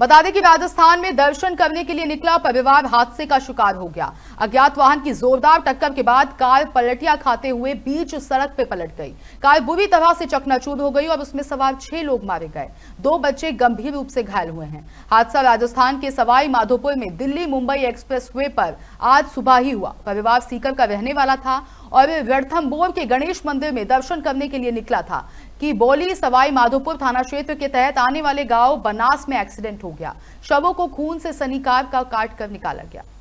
बता दें कि राजस्थान में दर्शन करने के लिए निकला परिवार हादसे का शिकार हो गया अज्ञात वाहन की जोरदार टक्कर के बाद कार पलटिया खाते हुए बीच सड़क पर पलट गई कार बुरी तरह से चकनाचूर हो गई और उसमें सवार छह लोग मारे गए दो बच्चे गंभीर रूप से घायल हुए हैं हादसा राजस्थान के सवाई माधोपुर में दिल्ली मुंबई एक्सप्रेस पर आज सुबह ही हुआ परिवार सीकर का रहने वाला था और वे व्यर्थम्बोर के गणेश मंदिर में दर्शन करने के लिए निकला था कि बोली सवाई माधोपुर थाना क्षेत्र के तहत आने वाले गांव बनास में एक्सीडेंट हो गया शवों को खून से सनीकार का काट कर निकाला गया